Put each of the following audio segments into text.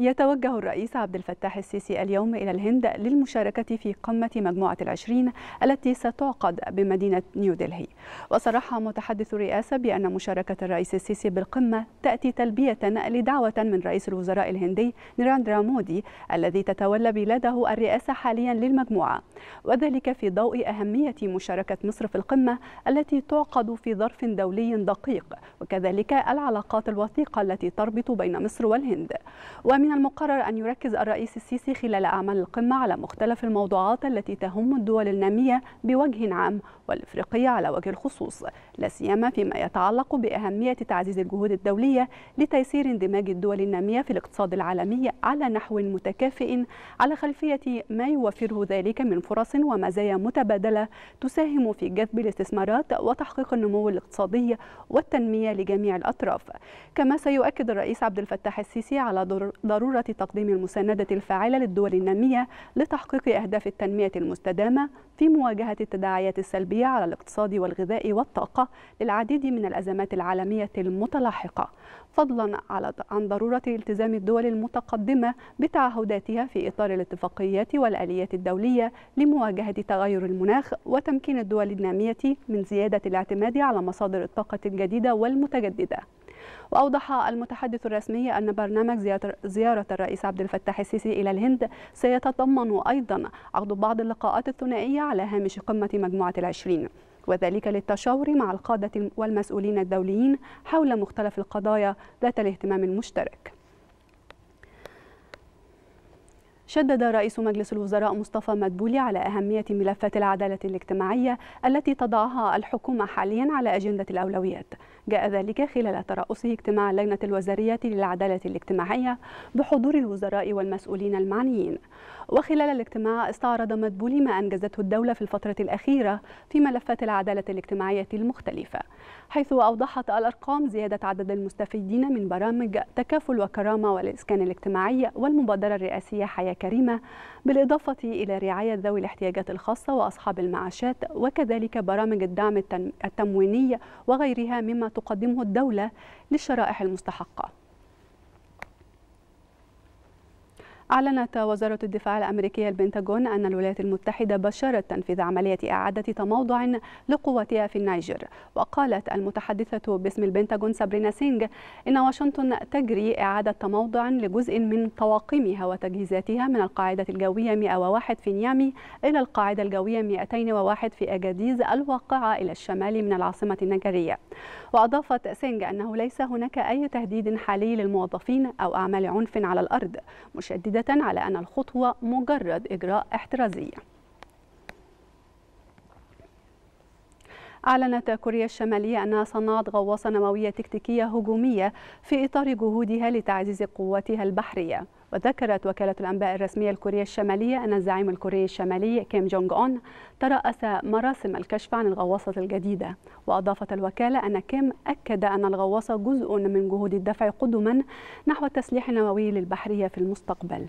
يتوجه الرئيس عبد الفتاح السيسي اليوم إلى الهند للمشاركة في قمة مجموعة العشرين التي ستعقد بمدينة نيودلهي وصرح متحدث الرئاسة بأن مشاركة الرئيس السيسي بالقمة تأتي تلبية لدعوة من رئيس الوزراء الهندي نيراندرا مودي الذي تتولى بلاده الرئاسة حاليا للمجموعة وذلك في ضوء أهمية مشاركة مصر في القمة التي تعقد في ظرف دولي دقيق وكذلك العلاقات الوثيقة التي تربط بين مصر والهند ومن من المقرر أن يركز الرئيس السيسي خلال أعمال القمة على مختلف الموضوعات التي تهم الدول النامية بوجه عام والإفريقية على وجه الخصوص لا سيما فيما يتعلق بأهمية تعزيز الجهود الدولية لتيسير اندماج الدول النامية في الاقتصاد العالمي على نحو متكافئ على خلفية ما يوفره ذلك من فرص ومزايا متبادلة تساهم في جذب الاستثمارات وتحقيق النمو الاقتصادي والتنمية لجميع الأطراف كما سيؤكد الرئيس عبد الفتاح السيسي على ضرورة ضرورة تقديم المساندة الفاعلة للدول النامية لتحقيق أهداف التنمية المستدامة في مواجهة التداعيات السلبية على الاقتصاد والغذاء والطاقة للعديد من الأزمات العالمية المتلاحقة فضلا عن ضرورة التزام الدول المتقدمة بتعهداتها في إطار الاتفاقيات والآليات الدولية لمواجهة تغير المناخ وتمكين الدول النامية من زيادة الاعتماد على مصادر الطاقة الجديدة والمتجددة وأوضح المتحدث الرسمي أن برنامج زيارة زيارة الرئيس عبد الفتاح السيسي إلى الهند سيتضمن أيضا عقد بعض اللقاءات الثنائية على هامش قمة مجموعة العشرين وذلك للتشاور مع القادة والمسؤولين الدوليين حول مختلف القضايا ذات الاهتمام المشترك شدد رئيس مجلس الوزراء مصطفى مدبولي على أهمية ملفات العدالة الاجتماعية التي تضعها الحكومة حاليا على أجندة الأولويات جاء ذلك خلال ترأسه اجتماع اللجنة الوزارية للعدالة الاجتماعية بحضور الوزراء والمسؤولين المعنيين وخلال الاجتماع استعرض مدبولي ما أنجزته الدولة في الفترة الأخيرة في ملفات العدالة الاجتماعية المختلفة حيث أوضحت الأرقام زيادة عدد المستفيدين من برامج تكافل وكرامة والإسكان الاجتماعي والمبادرة الرئاسية حياة كريمة بالإضافة إلى رعاية ذوي الاحتياجات الخاصة وأصحاب المعاشات وكذلك برامج الدعم التمويني وغيرها مما تقدمه الدولة للشرائح المستحقة أعلنت وزارة الدفاع الأمريكية البنتاغون أن الولايات المتحدة بشرت تنفيذ عملية إعادة تموضع لقواتها في النيجر وقالت المتحدثة باسم البنتاغون سابرينا سينج إن واشنطن تجري إعادة تموضع لجزء من طواقمها وتجهيزاتها من القاعدة الجوية 101 في نيامي إلى القاعدة الجوية 201 في أجاديز الواقعة إلى الشمال من العاصمة النيجرية وأضافت سينج أنه ليس هناك أي تهديد حالي للموظفين أو أعمال عنف على الأرض مشددة مؤكدة على أن الخطوة مجرد إجراء احترازي أعلنت كوريا الشمالية أنها صنعت غواصة نووية تكتيكية هجومية في إطار جهودها لتعزيز قواتها البحرية وذكرت وكالة الأنباء الرسمية الكورية الشمالية أن الزعيم الكوري الشمالي كيم جونج أون ترأس مراسم الكشف عن الغواصة الجديدة وأضافت الوكالة أن كيم أكد أن الغواصة جزء من جهود الدفع قدما نحو التسليح النووي للبحرية في المستقبل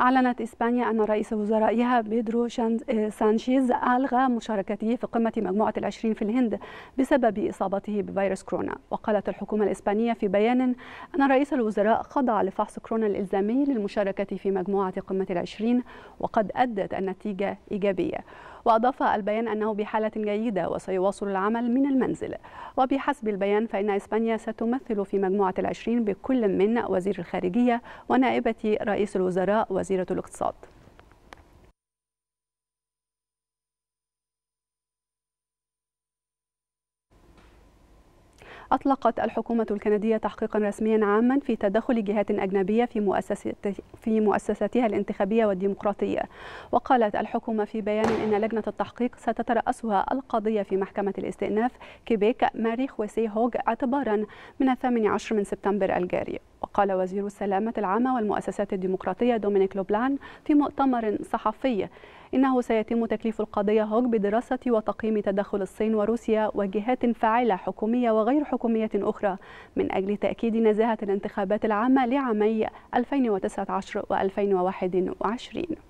أعلنت إسبانيا أن رئيس وزرائها بيدرو آه، سانشيز ألغى مشاركته في قمة مجموعة العشرين في الهند بسبب إصابته بفيروس كورونا وقالت الحكومة الإسبانية في بيان أن رئيس الوزراء خضع لفحص كورونا الإلزامي للمشاركة في مجموعة قمة العشرين وقد أدت النتيجة إيجابية وأضاف البيان أنه بحالة جيدة وسيواصل العمل من المنزل وبحسب البيان فإن إسبانيا ستمثل في مجموعة العشرين بكل من وزير الخارجية ونائبة رئيس الوزراء وزيرة الاقتصاد أطلقت الحكومة الكندية تحقيقا رسميا عاما في تدخل جهات أجنبية في مؤسسة في مؤسساتها الانتخابية والديمقراطية وقالت الحكومة في بيان إن لجنة التحقيق ستترأسها القضية في محكمة الاستئناف كيبيك ماري خويسي هوغ اعتبارا من الثامن عشر من سبتمبر الجاري وقال وزير السلامة العامة والمؤسسات الديمقراطية دومينيك لوبلان في مؤتمر صحفي إنه سيتم تكليف القضية هوك بدراسة وتقييم تدخل الصين وروسيا وجهات فاعلة حكومية وغير حكومية أخرى من أجل تأكيد نزاهة الانتخابات العامة لعامي 2019 و 2021